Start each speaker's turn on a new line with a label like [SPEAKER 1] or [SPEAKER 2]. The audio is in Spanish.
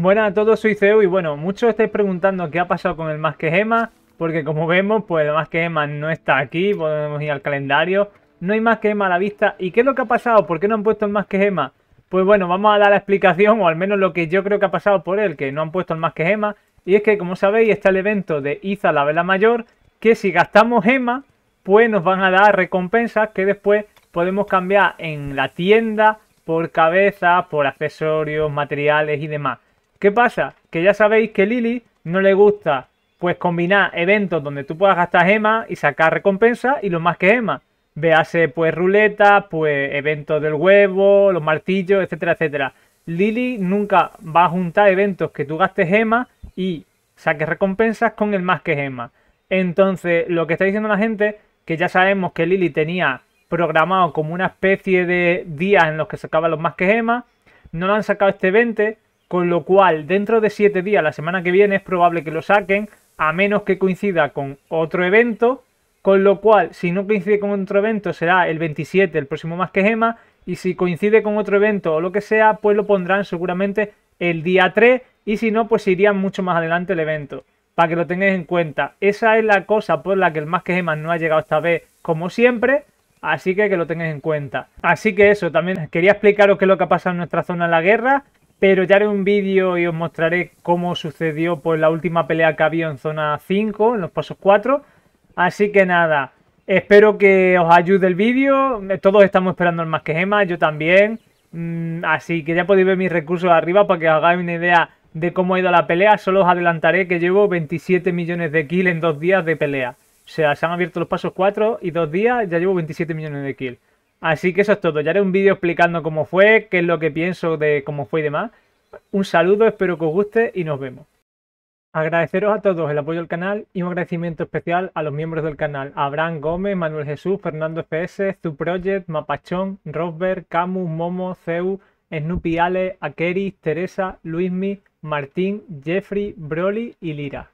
[SPEAKER 1] Buenas a todos, soy Ceo y bueno, muchos estáis preguntando qué ha pasado con el Más que Gema, porque como vemos, pues el Más que Gema no está aquí, podemos ir al calendario, no hay Más que Gema a la vista. ¿Y qué es lo que ha pasado? ¿Por qué no han puesto el Más que Gema? Pues bueno, vamos a dar la explicación, o al menos lo que yo creo que ha pasado por él, que no han puesto el Más que Gema, y es que como sabéis está el evento de Iza la Vela Mayor, que si gastamos Gema, pues nos van a dar recompensas que después podemos cambiar en la tienda por cabeza por accesorios, materiales y demás. ¿Qué pasa? Que ya sabéis que Lili no le gusta pues combinar eventos donde tú puedas gastar gemas y sacar recompensas y los más que gemas. Véase pues ruleta, pues eventos del huevo, los martillos, etcétera, etcétera. Lili nunca va a juntar eventos que tú gastes gemas y saques recompensas con el más que gemas. Entonces, lo que está diciendo la gente, que ya sabemos que Lili tenía programado como una especie de días en los que sacaba los más que gemas, no lo han sacado este evento con lo cual dentro de 7 días, la semana que viene, es probable que lo saquen, a menos que coincida con otro evento, con lo cual si no coincide con otro evento será el 27, el próximo más que gema, y si coincide con otro evento o lo que sea, pues lo pondrán seguramente el día 3, y si no, pues iría mucho más adelante el evento, para que lo tengáis en cuenta. Esa es la cosa por la que el más que gema no ha llegado esta vez, como siempre, Así que que lo tengáis en cuenta. Así que eso, también quería explicaros qué es lo que ha pasado en nuestra zona en la guerra pero ya haré un vídeo y os mostraré cómo sucedió pues, la última pelea que había en zona 5, en los pasos 4. Así que nada, espero que os ayude el vídeo. Todos estamos esperando el más que gema, yo también. Mm, así que ya podéis ver mis recursos arriba para que os hagáis una idea de cómo ha ido la pelea. Solo os adelantaré que llevo 27 millones de kills en dos días de pelea. O sea, se han abierto los pasos 4 y dos días ya llevo 27 millones de kills. Así que eso es todo. Ya haré un vídeo explicando cómo fue, qué es lo que pienso de cómo fue y demás. Un saludo, espero que os guste y nos vemos. Agradeceros a todos el apoyo al canal y un agradecimiento especial a los miembros del canal. Abraham Gómez, Manuel Jesús, Fernando su project Mapachón, Rosberg, Camus, Momo, Zeus, Snoopy Ale, Akeris, Teresa, Luismi, Martín, Jeffrey, Broly y Lira.